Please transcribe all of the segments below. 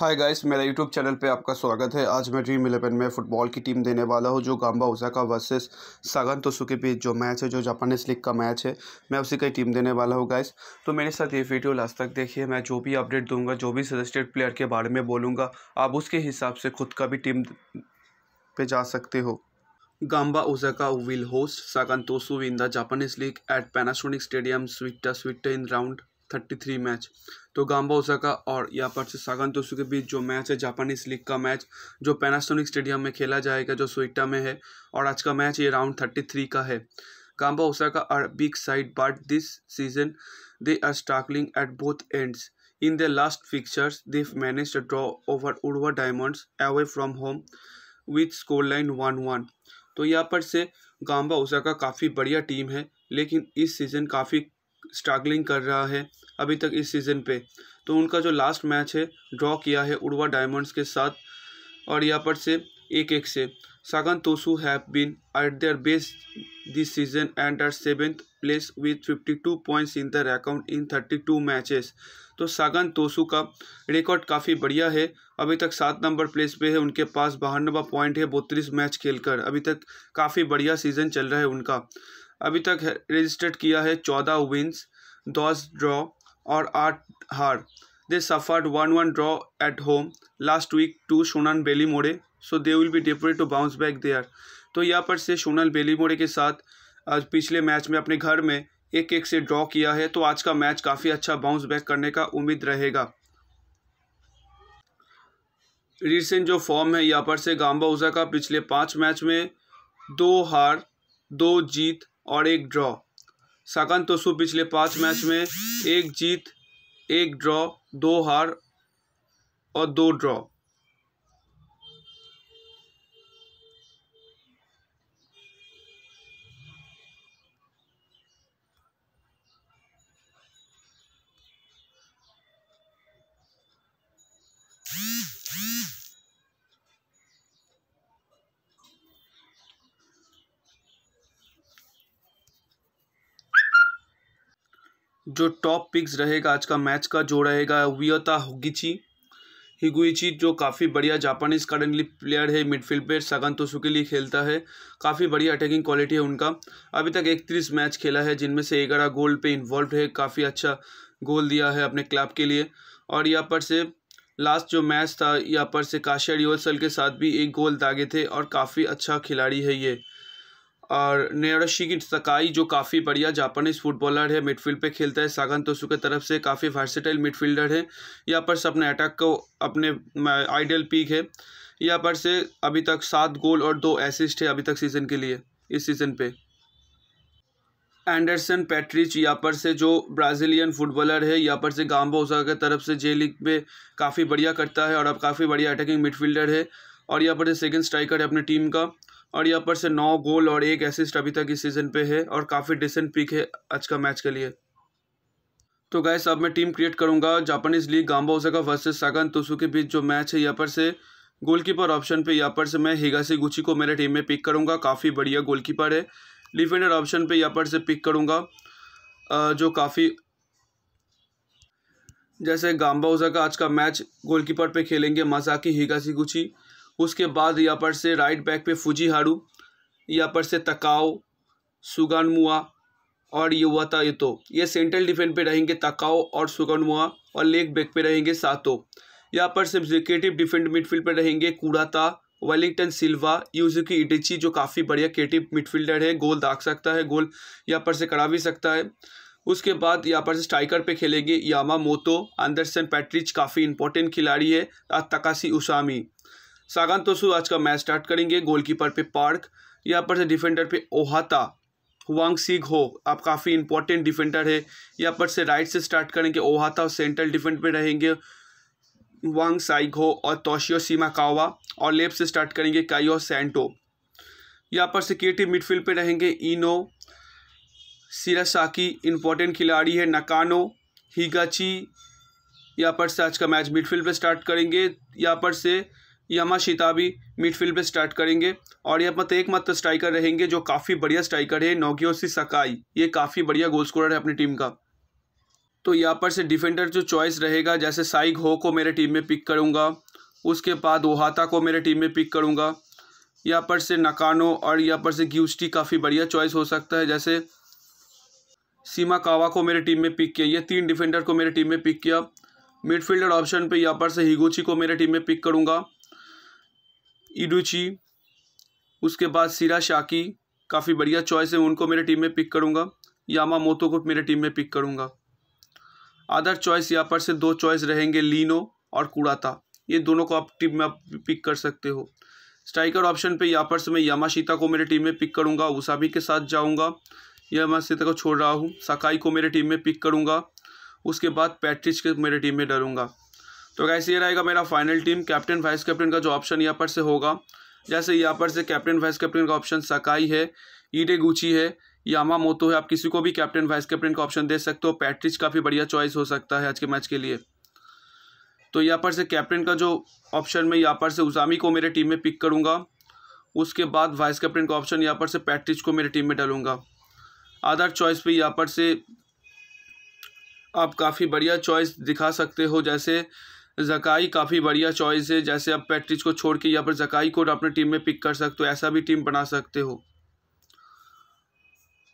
हाय guys मेरा YouTube channel पे आपका स्वागत है आज मैं ड्रीम इलेवन में फुटबॉल की टीम देने वाला हूँ जो Gamba Osaka versus Sagan Tosu के बीच जो मैच है जो जापानीज लीग का मैच है मैं उसी का ही टीम देने वाला हूँ गाइस तो मेरे साथ ये वीडियो लास्ट तक देखिए मैं जो भी अपडेट दूंगा जो भी सजेस्टेड प्लेयर के बारे में बोलूँगा आप उसके हिसाब से खुद का भी टीम पर जा सकते हो Gamba Osaka will host Sagan Tosu in the Japanese league at Panasonic stadium Suita Suita in round thirty three match तो गांबा ओसाका और यहाँ पर से सागन तोसु के बीच जो मैच है जापानीज लीग का मैच जो पैनासोनिक स्टेडियम में खेला जाएगा जो सोइटा में है और आज का मैच ये राउंड थर्टी थ्री का है Gamba Osaka are big side but this season they are struggling at both ends the last fixtures they manage to draw over Urawa Diamonds away from home with score line one one तो यहाँ पर से Gamba Osaka काफ़ी बढ़िया team है लेकिन इस season काफ़ी स्ट्रगलिंग कर रहा है अभी तक इस सीज़न पे तो उनका जो लास्ट मैच है ड्रॉ किया है उड़वा डायमंड्स के साथ और यहाँ पर से एक एक से Sagan Tosu have been at their best this season and are seventh place with fifty two points in the account in two matches तो सागन तोसू का रिकॉर्ड काफ़ी बढ़िया है अभी तक सात नंबर प्लेस पे है उनके पास बहानवा पॉइंट है बत्तीस मैच खेलकर अभी तक काफ़ी बढ़िया सीजन चल रहा है उनका अभी तक रजिस्टर्ड किया है चौदह विन्स दस ड्रॉ और or at her. They won 1-1 draw at home last week to Shonan Belimore, so they will be desperate to bounce back there. तो यहाँ पर से सोनल बेली मोड़े के साथ आज पिछले मैच में अपने घर में एक एक से ड्रॉ किया है तो आज का मैच काफ़ी अच्छा बाउंस बैक करने का उम्मीद रहेगा रिसेंट जो फॉर्म है यहाँ पर से गांबा गाम्बाउजा का पिछले पाँच मैच में दो हार दो जीत और एक ड्रॉ साकन तोसु पिछले पाँच मैच में एक जीत एक ड्रॉ दो हार और दो ड्रॉ जो टॉप पिक्स रहेगा आज का मैच का जो रहेगा वियोता होगिची हिगुइची जो काफ़ी बढ़िया जापानीज करंटली प्लेयर है मिडफील्ड पे तो के लिए खेलता है काफ़ी बढ़िया अटैकिंग क्वालिटी है उनका अभी तक इकतीस मैच खेला है जिनमें से ग्यारह गोल पे इन्वॉल्व है काफ़ी अच्छा गोल दिया है अपने क्लब के लिए और यहाँ पर से लास्ट जो मैच था यहाँ पर से काशिया रिवर्सल के साथ भी एक गोल दागे थे और काफ़ी अच्छा खिलाड़ी है ये और की सकाई जो काफ़ी बढ़िया जापानीज़ फुटबॉलर है मिडफील्ड पे खेलता है सागन तोसु के तरफ से काफ़ी वर्सेटाइल मिडफील्डर है यहाँ पर से अपने अटैक को अपने आइडियल पीक है यहाँ पर से अभी तक सात गोल और दो एसिस्ट है अभी तक सीज़न के लिए इस सीज़न पे एंडरसन पैट्रिच यहाँ पर से जो ब्राज़ीलियन फुटबॉलर है यहाँ पर से गांबो ओसा की तरफ से जे लीग में काफ़ी बढ़िया करता है और अब काफ़ी बढ़िया अटैकिंग मिडफील्डर है और यहाँ पर सेकंड स्ट्राइकर है अपनी टीम का और यहाँ पर से नौ गोल और एक असिस्ट अभी तक इस सीज़न पे है और काफ़ी डिसेंट पिक है आज का मैच के लिए तो गैस अब मैं टीम क्रिएट करूँगा Japanese league Gamba Osaka versus Sagan Tosu के बीच जो मैच है यहाँ पर से गोलकीपर ऑप्शन पे यहाँ पर से मैं हिगासी गुची को मेरे टीम में पिक करूँगा काफ़ी बढ़िया गोलकीपर है डिफेंडर ऑप्शन पे यहाँ पर से पिक करूँगा जो काफ़ी जैसे गांबा ओसाका आज का मैच गोलकीपर पे खेलेंगे मजाकी हिगासी गुची उसके बाद यहाँ पर से राइट बैक पे फुजी हारू यहाँ पर से तकाओ सुगानमुआ और ये हुआ था ये तो ये सेंट्रल डिफेंस पे रहेंगे तकाओ और सुगानमुआ और लेग बैक पे रहेंगे सातो यहाँ पर से क्रिएटिव डिफेंड मिडफील्ड पर रहेंगे कूड़ाता वेलिंगटन सिल्वा की इडिची जो काफ़ी बढ़िया क्रिएटिव मिडफील्डर है गोल दाग सकता है गोल यहाँ पर से करा भी सकता है उसके बाद यहाँ पर स्ट्राइकर पे खेलेंगे यामा मोतो अंदरसन पैट्रिच काफ़ी इंपॉर्टेंट खिलाड़ी है तकासी उसामी सागान तो आज का मैच स्टार्ट करेंगे गोलकीपर पे पार्क यहाँ पर से डिफेंडर पे ओहाता हुआंग सीग हो आप काफ़ी इंपॉर्टेंट डिफेंडर है यहाँ पर से राइट से स्टार्ट करेंगे ओहाता और सेंट्रल डिफेंड पे रहेंगे वांग साइग हो और तोशियो सीमा कावा और लेफ्ट से स्टार्ट करेंगे काइयो सेंटो यहाँ पर से के मिडफील्ड पे रहेंगे इनो सिरासाकी इम्पॉर्टेंट खिलाड़ी है नकानो हिगाची यहाँ पर से आज का मैच मिडफील्ड पे स्टार्ट करेंगे यहाँ पर से यमा शिता भी मिडफील्ड पे स्टार्ट करेंगे और यहाँ अपने तो एकमात्र स्ट्राइकर रहेंगे जो काफ़ी बढ़िया स्ट्राइकर है नोगियोसी सकाई ये काफ़ी बढ़िया गोल स्कोरर है अपनी टीम का तो यहाँ पर से डिफेंडर जो चॉइस रहेगा जैसे साइग हो को मेरे टीम में पिक करूँगा उसके बाद ओहाता को मेरे टीम में पिक करूँगा यहाँ पर से नकानो और यहाँ पर से ग्यूस्टी काफ़ी बढ़िया चॉइस हो सकता है जैसे सीमा कावा को मेरे टीम में पिक किया ये तीन डिफेंडर को मेरे टीम में पिक किया मिडफील्डर ऑप्शन पे यहाँ पर से हिगोची को मेरे टीम में पिक करूँगा इडुची उसके बाद सिरा शाकी काफ़ी बढ़िया चॉइस है उनको मेरे टीम में पिक करूँगा यामा मोतो को मेरे टीम में पिक करूँगा अदर चॉइस यहाँ पर से दो चॉइस रहेंगे लीनो और कूड़ाता ये दोनों को आप टीम में आप पिक कर सकते हो स्ट्राइकर ऑप्शन पे यहाँ पर से मैं यामाशीता को मेरे टीम में पिक करूँगा उसाबी के साथ जाऊँगा यामाशीता को छोड़ रहा हूँ सकाई को मेरे टीम में पिक करूँगा उसके बाद पैट्रिच के मेरे टीम में डरूँगा तो गैस ये रहेगा मेरा final team captain vice captain का जो ऑप्शन यहाँ पर से होगा जैसे यहाँ पर से कैप्टन वाइस कैप्टन का ऑप्शन सकाई है ईडे गुची है यामा मोतो है आप किसी को भी कैप्टन वाइस कैप्टन का ऑप्शन दे सकते हो पैट्रिच काफ़ी बढ़िया चॉइस हो सकता है आज के मैच के लिए तो यहाँ पर से कैप्टन का जो ऑप्शन में यहाँ पर से उजामी को मेरे टीम में पिक करूँगा उसके बाद वाइस कैप्टन का ऑप्शन यहाँ पर से पैट्रिच को मेरे टीम में डालूंगा अदर चॉइस पे यहाँ पर से आप काफ़ी बढ़िया चॉइस दिखा सकते हो जैसे जकाई काफ़ी बढ़िया चॉइस है जैसे आप पैट्रिज को छोड़ के यहाँ पर जकाई को अपने टीम में पिक कर सकते हो ऐसा भी टीम बना सकते हो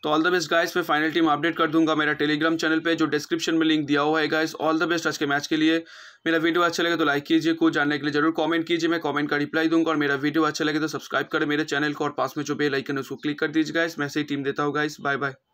तो ऑल द बेस्ट गाइस मैं फाइनल टीम अपडेट कर दूंगा मेरा टेलीग्राम चैनल पे जो डिस्क्रिप्शन में लिंक दिया हुआ है गाइस ऑल द बेस्ट आज के मैच के लिए मेरा वीडियो अच्छा लगे तो लाइक कीजिए कुछ जानने के लिए जरूर कमेंट कीजिए मैं कमेंट का रिप्लाई दूंगा और मेरा वीडियो अच्छा लगे तो सब्सक्राइब करें मेरे चैनल को और पास में जो बेलाइकन है उसको क्लिक कर दीजिए गाइस मैं ही टीम देता हूँ गाइस बाय बाय